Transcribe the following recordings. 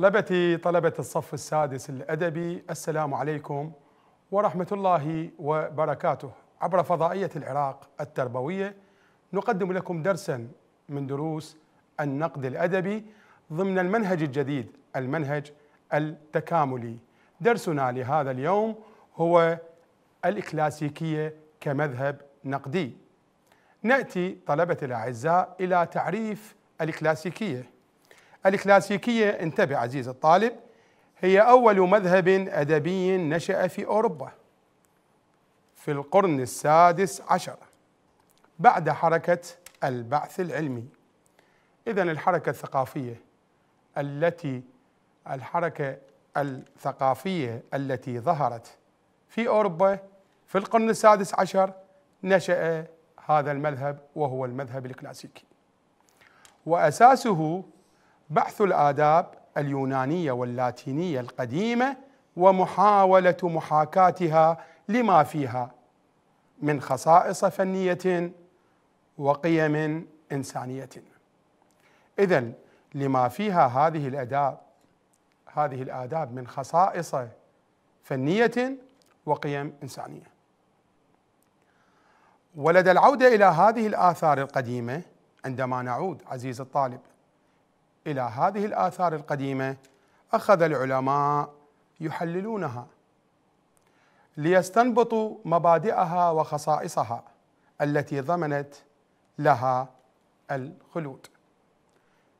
طلبتي طلبة الصف السادس الأدبي السلام عليكم ورحمة الله وبركاته عبر فضائية العراق التربوية نقدم لكم درسا من دروس النقد الأدبي ضمن المنهج الجديد المنهج التكاملي درسنا لهذا اليوم هو الإكلاسيكية كمذهب نقدي نأتي طلبة الأعزاء إلى تعريف الكلاسيكية الكلاسيكية انتبه عزيز الطالب هي أول مذهب أدبي نشأ في أوروبا في القرن السادس عشر بعد حركة البعث العلمي إذا الحركة الثقافية التي الحركة الثقافية التي ظهرت في أوروبا في القرن السادس عشر نشأ هذا المذهب وهو المذهب الكلاسيكي وأساسه بحث الآداب اليونانية واللاتينية القديمة ومحاولة محاكاتها لما فيها من خصائص فنية وقيم إنسانية إذا لما فيها هذه الآداب هذه الآداب من خصائص فنية وقيم إنسانية ولدى العودة إلى هذه الآثار القديمة عندما نعود عزيز الطالب الى هذه الاثار القديمه اخذ العلماء يحللونها ليستنبطوا مبادئها وخصائصها التي ضمنت لها الخلود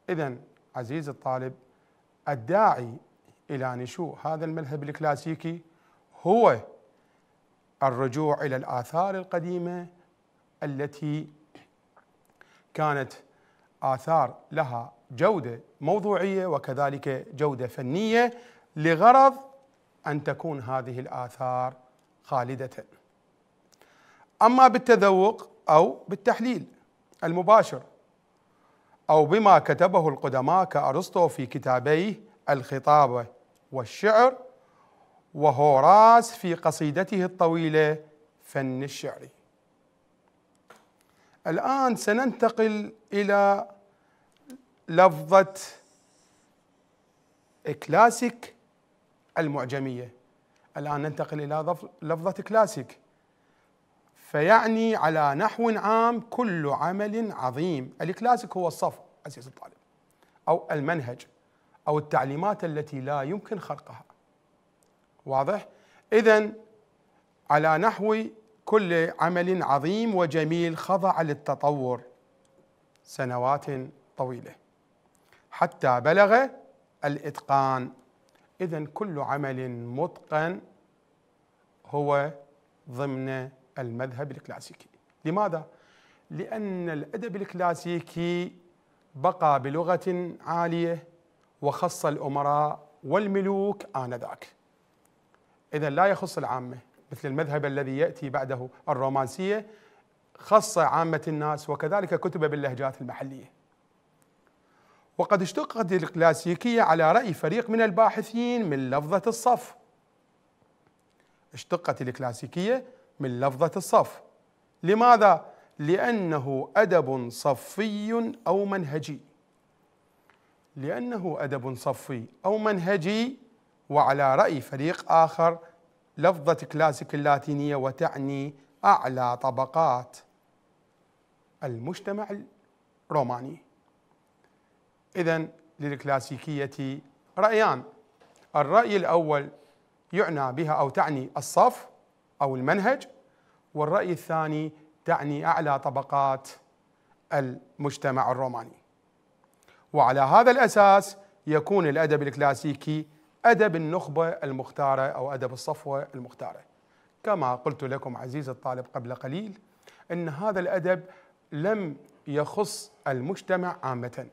اذا عزيز الطالب الداعي الى نشوء هذا المذهب الكلاسيكي هو الرجوع الى الاثار القديمه التي كانت اثار لها جودة موضوعية وكذلك جودة فنية لغرض أن تكون هذه الآثار خالدة أما بالتذوق أو بالتحليل المباشر أو بما كتبه القدماء كأرسطو في كتابيه الخطابة والشعر وهوراس في قصيدته الطويلة فن الشعر الآن سننتقل إلى لفظة كلاسيك المعجمية الآن ننتقل إلى لفظة كلاسيك فيعني على نحو عام كل عمل عظيم الكلاسيك هو الصف عزيز الطالب أو المنهج أو التعليمات التي لا يمكن خرقها واضح؟ إذا على نحو كل عمل عظيم وجميل خضع للتطور سنوات طويله حتى بلغ الاتقان اذا كل عمل متقن هو ضمن المذهب الكلاسيكي لماذا لان الادب الكلاسيكي بقى بلغه عاليه وخص الامراء والملوك انذاك اذا لا يخص العامه مثل المذهب الذي ياتي بعده الرومانسيه خص عامه الناس وكذلك كتب باللهجات المحليه وقد اشتقت الكلاسيكية على رأي فريق من الباحثين من لفظة الصف اشتقت الكلاسيكية من لفظة الصف لماذا؟ لأنه أدب صفي أو منهجي لأنه أدب صفي أو منهجي وعلى رأي فريق آخر لفظة كلاسيك اللاتينية وتعني أعلى طبقات المجتمع الروماني إذا للكلاسيكية رأيان الرأي الأول يعنى بها أو تعني الصف أو المنهج والرأي الثاني تعني أعلى طبقات المجتمع الروماني وعلى هذا الأساس يكون الأدب الكلاسيكي أدب النخبة المختارة أو أدب الصفوة المختارة كما قلت لكم عزيزي الطالب قبل قليل أن هذا الأدب لم يخص المجتمع عامةً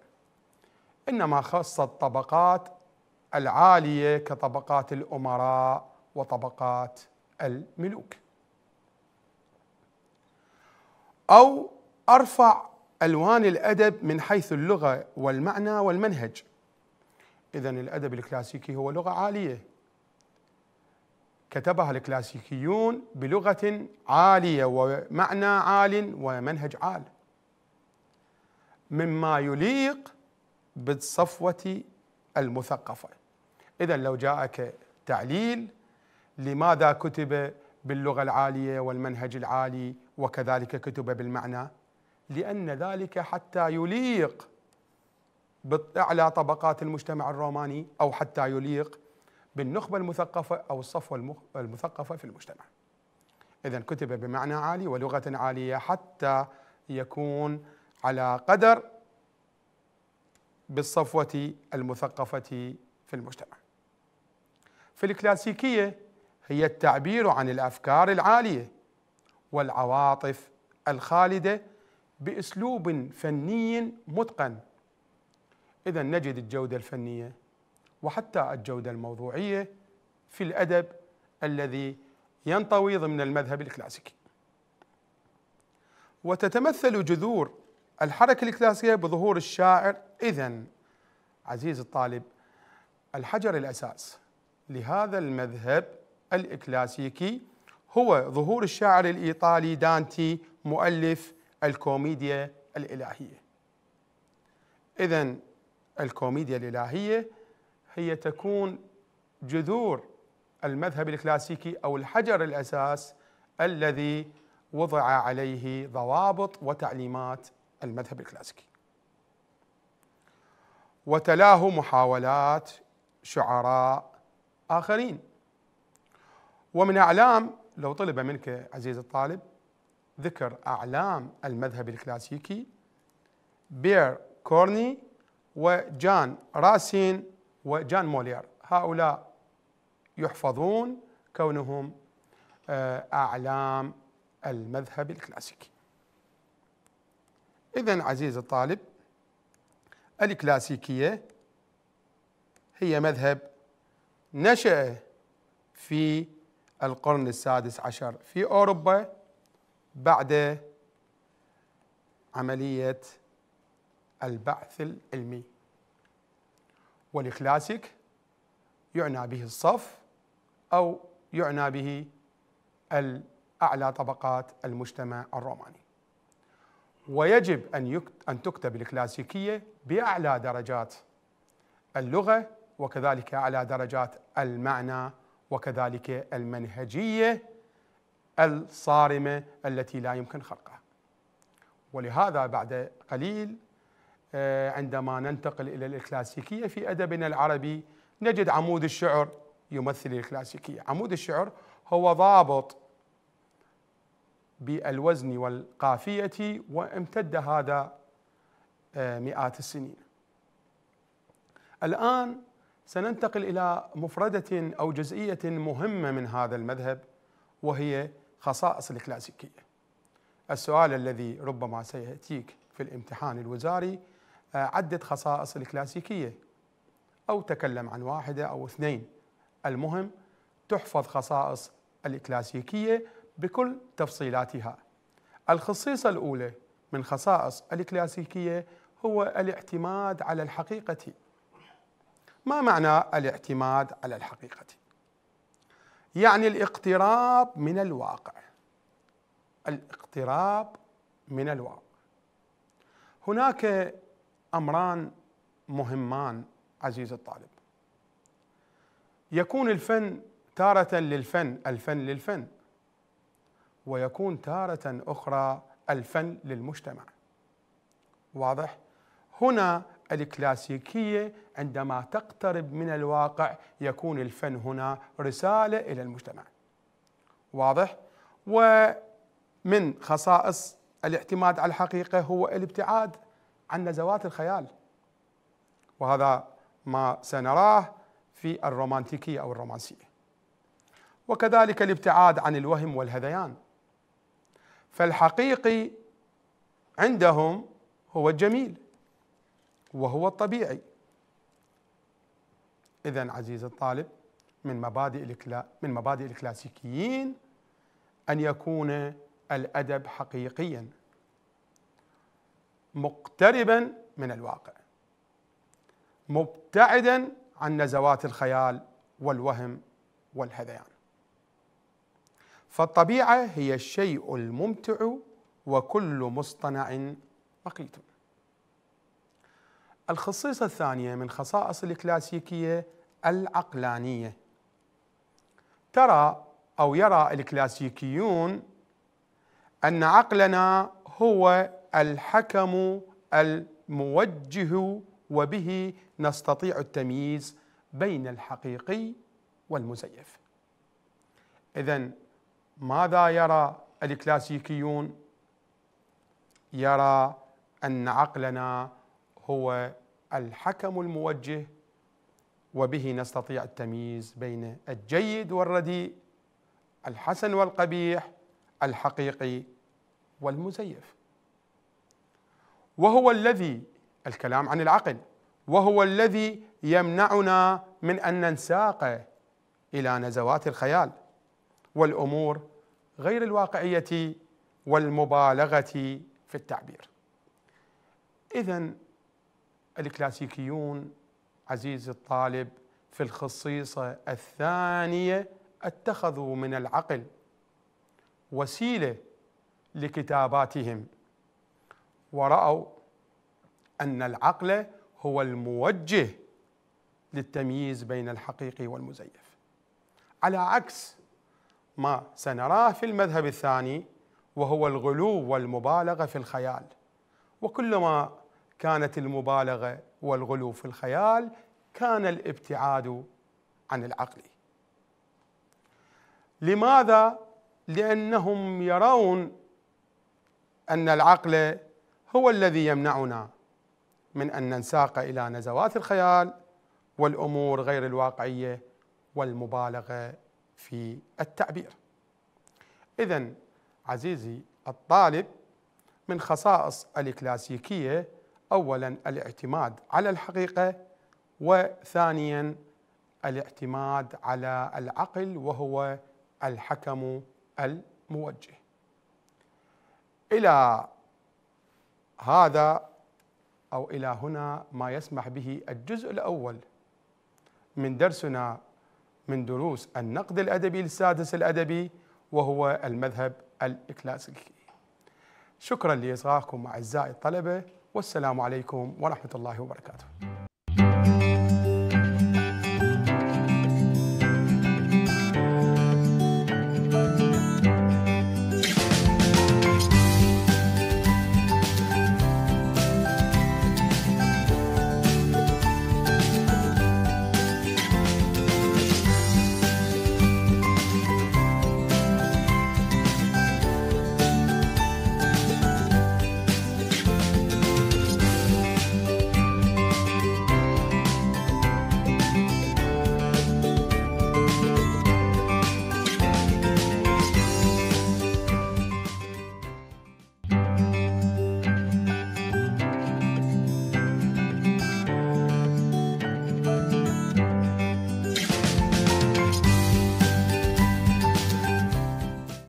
إنما خص الطبقات العالية كطبقات الأمراء وطبقات الملوك أو أرفع ألوان الأدب من حيث اللغة والمعنى والمنهج إذا الأدب الكلاسيكي هو لغة عالية كتبها الكلاسيكيون بلغة عالية ومعنى عال ومنهج عال مما يليق بالصفوة المثقفة إذا لو جاءك تعليل لماذا كتب باللغة العالية والمنهج العالي وكذلك كتب بالمعنى لأن ذلك حتى يليق بأعلى طبقات المجتمع الروماني أو حتى يليق بالنخبة المثقفة أو الصفوة المثقفة في المجتمع إذا كتب بمعنى عالي ولغة عالية حتى يكون على قدر بالصفوة المثقفة في المجتمع في الكلاسيكية هي التعبير عن الأفكار العالية والعواطف الخالدة بأسلوب فني متقن إذا نجد الجودة الفنية وحتى الجودة الموضوعية في الأدب الذي ينطوي ضمن المذهب الكلاسيكي وتتمثل جذور الحركة الكلاسيكية بظهور الشاعر إذا عزيز الطالب الحجر الأساس لهذا المذهب الكلاسيكي هو ظهور الشاعر الإيطالي دانتي مؤلف الكوميديا الإلهية إذا الكوميديا الإلهية هي تكون جذور المذهب الكلاسيكي أو الحجر الأساس الذي وضع عليه ضوابط وتعليمات المذهب الكلاسيكي وتلاه محاولات شعراء آخرين ومن أعلام لو طلب منك عزيز الطالب ذكر أعلام المذهب الكلاسيكي بير كورني وجان راسين وجان مولير هؤلاء يحفظون كونهم آه، أعلام المذهب الكلاسيكي إذا عزيز الطالب الكلاسيكية هي مذهب نشأ في القرن السادس عشر في أوروبا بعد عملية البعث العلمي والكلاسيك يعنى به الصف أو يعنى به الأعلى طبقات المجتمع الروماني ويجب أن أن تكتب الكلاسيكية بأعلى درجات اللغة وكذلك أعلى درجات المعنى وكذلك المنهجية الصارمة التي لا يمكن خرقها ولهذا بعد قليل آه، عندما ننتقل إلى الكلاسيكية في أدبنا العربي نجد عمود الشعر يمثل الكلاسيكية عمود الشعر هو ضابط بالوزن والقافية وامتد هذا آه، مئات السنين الآن سننتقل إلى مفردة أو جزئية مهمة من هذا المذهب وهي خصائص الكلاسيكية السؤال الذي ربما سيأتيك في الامتحان الوزاري آه، عدة خصائص الكلاسيكية أو تكلم عن واحدة أو اثنين المهم تحفظ خصائص الكلاسيكية بكل تفصيلاتها. الخصيصة الأولى من خصائص الكلاسيكية هو الاعتماد على الحقيقة. ما معنى الاعتماد على الحقيقة؟ يعني الاقتراب من الواقع. الاقتراب من الواقع. هناك امران مهمان عزيز الطالب يكون الفن تارة للفن الفن للفن ويكون تارة أخرى الفن للمجتمع واضح؟ هنا الكلاسيكية عندما تقترب من الواقع يكون الفن هنا رسالة إلى المجتمع واضح؟ ومن خصائص الاعتماد على الحقيقة هو الابتعاد عن نزوات الخيال وهذا ما سنراه في الرومانتيكية أو الرومانسية وكذلك الابتعاد عن الوهم والهذيان فالحقيقي عندهم هو الجميل وهو الطبيعي اذا عزيز الطالب من مبادئ الكلا من مبادئ الكلاسيكيين ان يكون الادب حقيقيا مقتربا من الواقع مبتعدا عن نزوات الخيال والوهم والهذيان فالطبيعة هي الشيء الممتع وكل مصطنع مقيت الخصيصة الثانية من خصائص الكلاسيكية العقلانية ترى أو يرى الكلاسيكيون أن عقلنا هو الحكم الموجه وبه نستطيع التمييز بين الحقيقي والمزيف إذا ماذا يرى الكلاسيكيون يرى ان عقلنا هو الحكم الموجه وبه نستطيع التمييز بين الجيد والرديء الحسن والقبيح الحقيقي والمزيف وهو الذي الكلام عن العقل وهو الذي يمنعنا من ان ننساق الى نزوات الخيال والامور غير الواقعيه والمبالغه في التعبير. اذا الكلاسيكيون عزيزي الطالب في الخصيصه الثانيه اتخذوا من العقل وسيله لكتاباتهم وراوا ان العقل هو الموجه للتمييز بين الحقيقي والمزيف على عكس ما سنراه في المذهب الثاني وهو الغلو والمبالغة في الخيال وكلما كانت المبالغة والغلو في الخيال كان الابتعاد عن العقل لماذا؟ لأنهم يرون أن العقل هو الذي يمنعنا من أن ننساق إلى نزوات الخيال والأمور غير الواقعية والمبالغة في التعبير إذا عزيزي الطالب من خصائص الكلاسيكية أولا الاعتماد على الحقيقة وثانيا الاعتماد على العقل وهو الحكم الموجه إلى هذا أو إلى هنا ما يسمح به الجزء الأول من درسنا من دروس النقد الأدبي السادس الأدبي وهو المذهب الكلاسيكي شكرا لإصغائكم أعزائي الطلبة والسلام عليكم ورحمة الله وبركاته